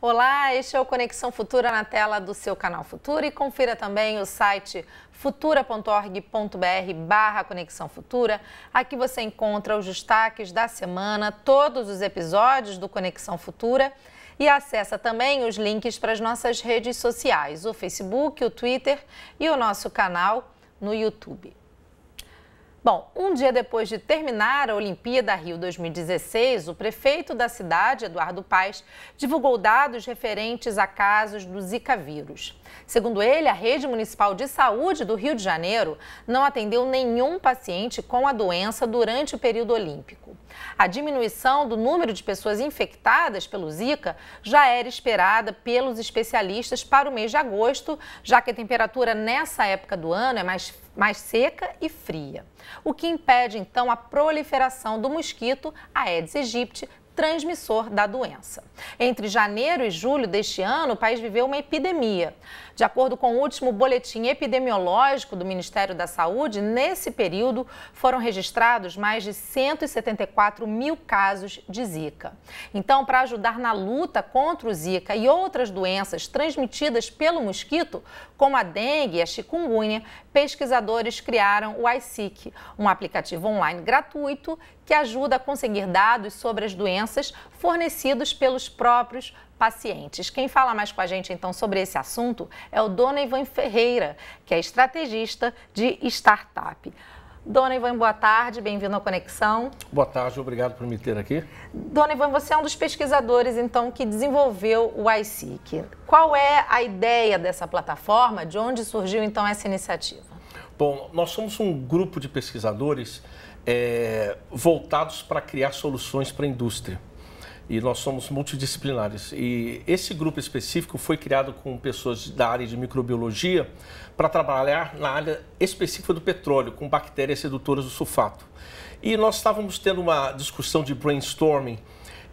Olá, este é o Conexão Futura na tela do seu canal Futura e confira também o site futura.org.br barra Conexão Futura. Aqui você encontra os destaques da semana, todos os episódios do Conexão Futura e acessa também os links para as nossas redes sociais, o Facebook, o Twitter e o nosso canal no YouTube. Bom, um dia depois de terminar a Olimpíada Rio 2016, o prefeito da cidade, Eduardo Paes, divulgou dados referentes a casos do Zika vírus. Segundo ele, a rede municipal de saúde do Rio de Janeiro não atendeu nenhum paciente com a doença durante o período olímpico. A diminuição do número de pessoas infectadas pelo Zika já era esperada pelos especialistas para o mês de agosto, já que a temperatura nessa época do ano é mais mais seca e fria, o que impede então a proliferação do mosquito Aedes aegypti transmissor da doença. Entre janeiro e julho deste ano, o país viveu uma epidemia. De acordo com o último boletim epidemiológico do Ministério da Saúde, nesse período foram registrados mais de 174 mil casos de Zika. Então, para ajudar na luta contra o Zika e outras doenças transmitidas pelo mosquito, como a dengue e a chikungunya, pesquisadores criaram o iSeek, um aplicativo online gratuito que ajuda a conseguir dados sobre as doenças doenças fornecidos pelos próprios pacientes. Quem fala mais com a gente então sobre esse assunto é o Dona Ivan Ferreira, que é estrategista de startup. Dona Ivan, boa tarde, bem-vindo à Conexão. Boa tarde, obrigado por me ter aqui. Dona Ivan, você é um dos pesquisadores, então, que desenvolveu o iSeek. Qual é a ideia dessa plataforma? De onde surgiu, então, essa iniciativa? Bom, nós somos um grupo de pesquisadores é, voltados para criar soluções para a indústria. E nós somos multidisciplinares. E esse grupo específico foi criado com pessoas da área de microbiologia para trabalhar na área específica do petróleo, com bactérias redutoras do sulfato. E nós estávamos tendo uma discussão de brainstorming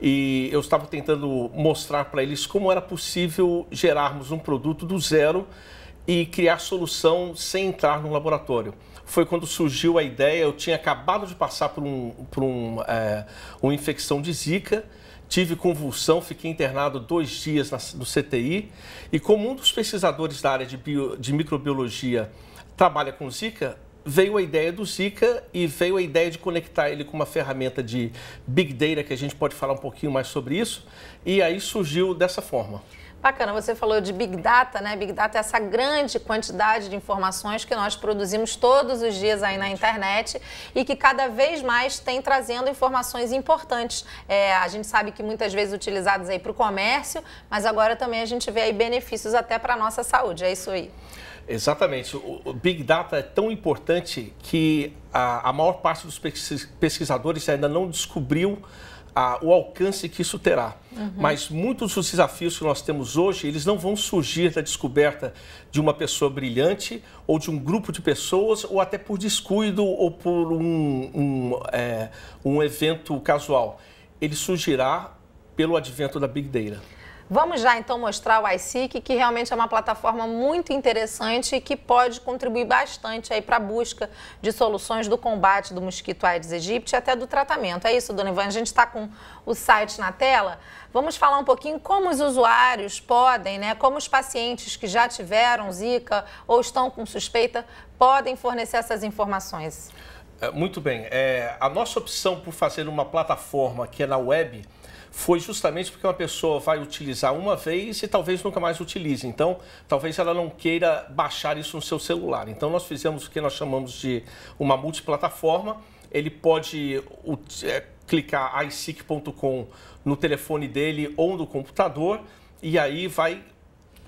e eu estava tentando mostrar para eles como era possível gerarmos um produto do zero e criar solução sem entrar no laboratório. Foi quando surgiu a ideia, eu tinha acabado de passar por, um, por um, é, uma infecção de zika, tive convulsão, fiquei internado dois dias na, no CTI e como um dos pesquisadores da área de, bio, de microbiologia trabalha com zika, veio a ideia do Zika e veio a ideia de conectar ele com uma ferramenta de Big Data, que a gente pode falar um pouquinho mais sobre isso, e aí surgiu dessa forma. Bacana, você falou de Big Data, né? Big Data é essa grande quantidade de informações que nós produzimos todos os dias aí na internet e que cada vez mais tem trazendo informações importantes. É, a gente sabe que muitas vezes utilizadas aí para o comércio, mas agora também a gente vê aí benefícios até para a nossa saúde. É isso aí. Exatamente. O Big Data é tão importante que a, a maior parte dos pesquisadores ainda não descobriu a, o alcance que isso terá. Uhum. Mas muitos dos desafios que nós temos hoje, eles não vão surgir da descoberta de uma pessoa brilhante ou de um grupo de pessoas, ou até por descuido ou por um, um, é, um evento casual. Ele surgirá pelo advento da Big Data. Vamos já então mostrar o iSeek, que realmente é uma plataforma muito interessante e que pode contribuir bastante aí para a busca de soluções do combate do mosquito Aedes aegypti e até do tratamento. É isso, dona Ivana, a gente está com o site na tela. Vamos falar um pouquinho como os usuários podem, né, como os pacientes que já tiveram zika ou estão com suspeita podem fornecer essas informações. É, muito bem, é, a nossa opção por fazer uma plataforma que é na web foi justamente porque uma pessoa vai utilizar uma vez e talvez nunca mais utilize. Então, talvez ela não queira baixar isso no seu celular. Então, nós fizemos o que nós chamamos de uma multiplataforma. Ele pode é, clicar iSeek.com no telefone dele ou no computador e aí vai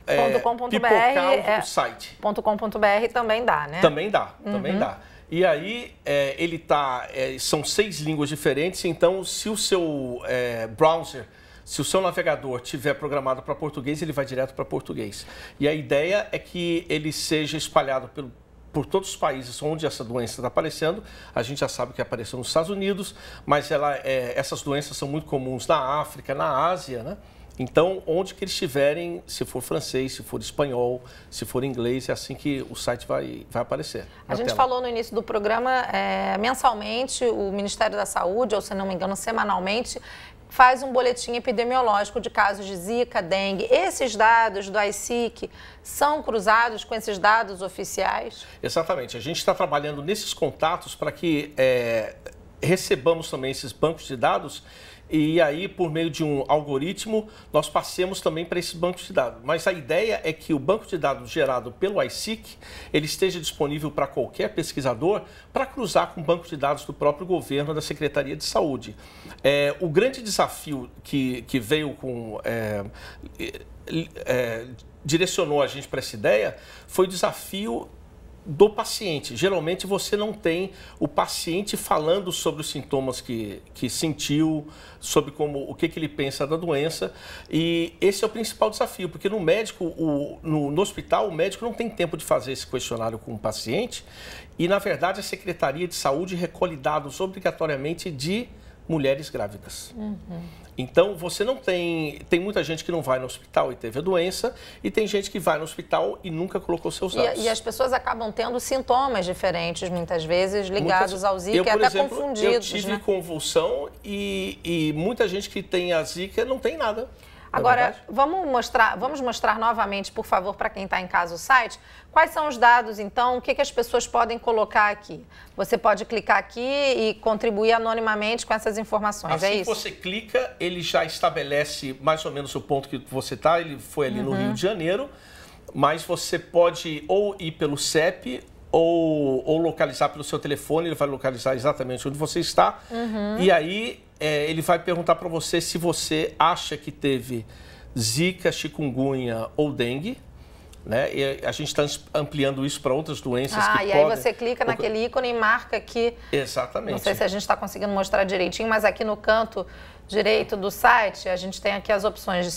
é, .com.br, pipocar o, é, site. .com.br também dá, né? Também dá, uhum. também dá. E aí, é, ele tá. É, são seis línguas diferentes, então se o seu é, browser, se o seu navegador tiver programado para português, ele vai direto para português. E a ideia é que ele seja espalhado pelo, por todos os países onde essa doença está aparecendo. A gente já sabe que apareceu nos Estados Unidos, mas ela, é, essas doenças são muito comuns na África, na Ásia, né? Então, onde que eles estiverem, se for francês, se for espanhol, se for inglês, é assim que o site vai, vai aparecer. A gente tela. falou no início do programa, é, mensalmente, o Ministério da Saúde, ou se não me engano, semanalmente, faz um boletim epidemiológico de casos de Zika, dengue. Esses dados do ICIC são cruzados com esses dados oficiais? Exatamente. A gente está trabalhando nesses contatos para que é, recebamos também esses bancos de dados e aí, por meio de um algoritmo, nós passemos também para esse banco de dados. Mas a ideia é que o banco de dados gerado pelo ISIC, ele esteja disponível para qualquer pesquisador para cruzar com o banco de dados do próprio governo, da Secretaria de Saúde. É, o grande desafio que, que veio com... É, é, direcionou a gente para essa ideia foi o desafio do paciente. Geralmente você não tem o paciente falando sobre os sintomas que, que sentiu, sobre como o que, que ele pensa da doença. E esse é o principal desafio, porque no médico, o, no, no hospital, o médico não tem tempo de fazer esse questionário com o paciente. E, na verdade, a Secretaria de Saúde recolhe dados obrigatoriamente de mulheres grávidas. Uhum. Então você não tem. Tem muita gente que não vai no hospital e teve a doença, e tem gente que vai no hospital e nunca colocou seus dados. E, e as pessoas acabam tendo sintomas diferentes, muitas vezes, ligados muitas, ao Zika, eu, é até exemplo, confundidos. Eu tive né? convulsão e, e muita gente que tem a Zika não tem nada. É Agora, é vamos mostrar, vamos mostrar novamente, por favor, para quem está em casa o site, quais são os dados, então, o que, que as pessoas podem colocar aqui. Você pode clicar aqui e contribuir anonimamente com essas informações, é assim é isso? Se você clica, ele já estabelece mais ou menos o ponto que você está, ele foi ali uhum. no Rio de Janeiro, mas você pode ou ir pelo CEP ou, ou localizar pelo seu telefone, ele vai localizar exatamente onde você está. Uhum. E aí é, ele vai perguntar para você se você acha que teve zika, chikungunya ou dengue. Né? E a gente está ampliando isso para outras doenças ah, que podem... Ah, e aí você clica naquele ícone e marca aqui. Exatamente. Não sei se a gente está conseguindo mostrar direitinho, mas aqui no canto direito do site, a gente tem aqui as opções de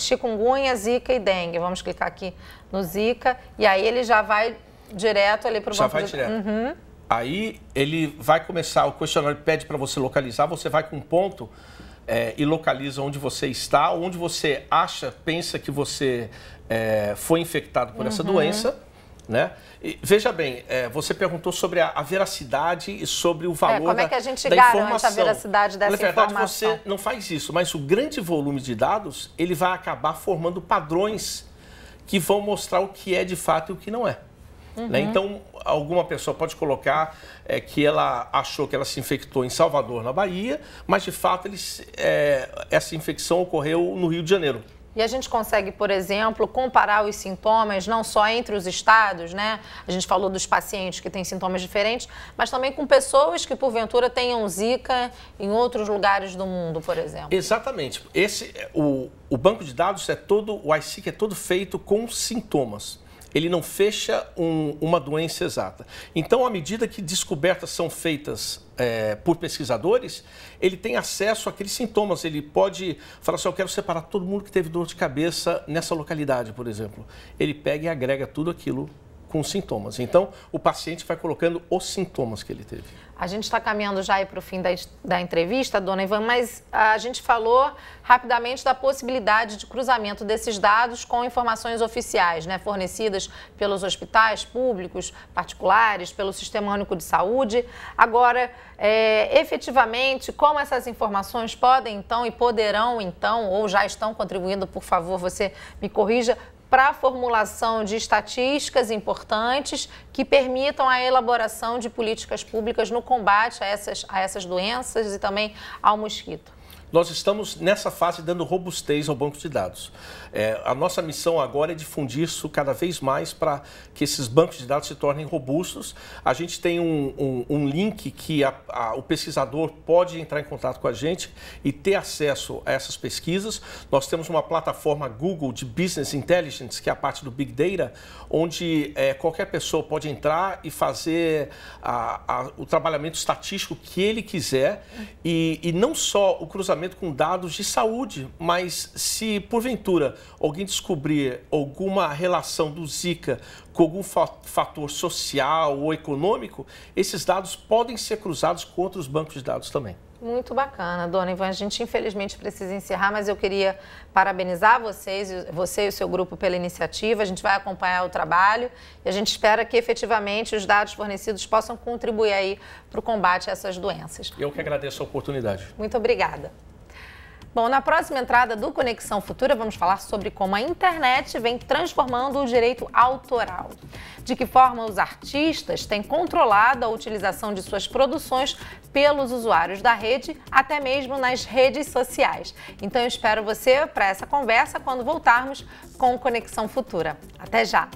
chikungunya, zika e dengue. Vamos clicar aqui no zika e aí ele já vai direto ali para o... Já vai de... direto. Uhum. Aí ele vai começar, o questionário pede para você localizar, você vai com um ponto é, e localiza onde você está, onde você acha, pensa que você é, foi infectado por uhum. essa doença. Né? E, veja bem, é, você perguntou sobre a, a, veracidade e sobre o é, valor da é, como é que a gente da, garante a veracidade dessa informação? Na verdade, informação? você não faz isso, mas o grande volume de dados ele vai acabar formando padrões que vão mostrar o que é de fato e o que não é. Né? Uhum. Né? Então, alguma pessoa pode colocar é, que ela achou que ela se infectou em Salvador, na Bahia, mas de fato eles, é, essa infecção ocorreu no Rio de Janeiro. E a gente consegue, por exemplo, comparar os sintomas não só entre os estados, né? A gente falou dos pacientes que têm sintomas diferentes, mas também com pessoas que porventura tenham zika em outros lugares do mundo, por exemplo. Exatamente. Esse o, o banco de dados é todo, o ICIC é todo feito com sintomas ele não fecha um, uma doença exata. Então, à medida que descobertas são feitas é, por pesquisadores, ele tem acesso àqueles sintomas. Ele pode falar assim: eu quero separar todo mundo que teve dor de cabeça nessa localidade, por exemplo. Ele pega e agrega tudo aquilo com sintomas. Então, o paciente vai colocando os sintomas que ele teve. A gente está caminhando já para o fim da, da entrevista, dona Ivan, mas a gente falou rapidamente da possibilidade de cruzamento desses dados com informações oficiais, né, fornecidas pelos hospitais públicos, particulares, pelo Sistema Único de Saúde. Agora, é, efetivamente, como essas informações podem então e poderão então, ou já estão contribuindo, por favor, você me corrija, para a formulação de estatísticas importantes que permitam a elaboração de políticas públicas no combate a essas, a essas doenças e também ao mosquito. Nós estamos nessa fase dando robustez ao banco de dados. É, a nossa missão agora é difundir isso cada vez mais para que esses bancos de dados se tornem robustos. A gente tem um, um, um link que a, a, o pesquisador pode entrar em contato com a gente e ter acesso a essas pesquisas. Nós temos uma plataforma Google de Business Intelligence, que é a parte do Big Data, onde é, qualquer pessoa pode entrar e fazer a, o trabalhamento estatístico que ele quiser e, e não só o cruzamento com dados de saúde, mas se porventura alguém descobrir alguma relação do Zika com algum fator social ou econômico, esses dados podem ser cruzados com outros bancos de dados também. Muito bacana, dona Ivan. A gente infelizmente precisa encerrar, mas eu queria parabenizar vocês, você e o seu grupo pela iniciativa. A gente vai acompanhar o trabalho e a gente espera que efetivamente os dados fornecidos possam contribuir aí para o combate a essas doenças. Eu que agradeço a oportunidade. Muito obrigada. Bom, na próxima entrada do Conexão Futura, vamos falar sobre como a internet vem transformando o direito autoral. De que forma os artistas têm controlado a utilização de suas produções pelos usuários da rede, até mesmo nas redes sociais. Então, eu espero você para essa conversa quando voltarmos com Conexão Futura. Até já!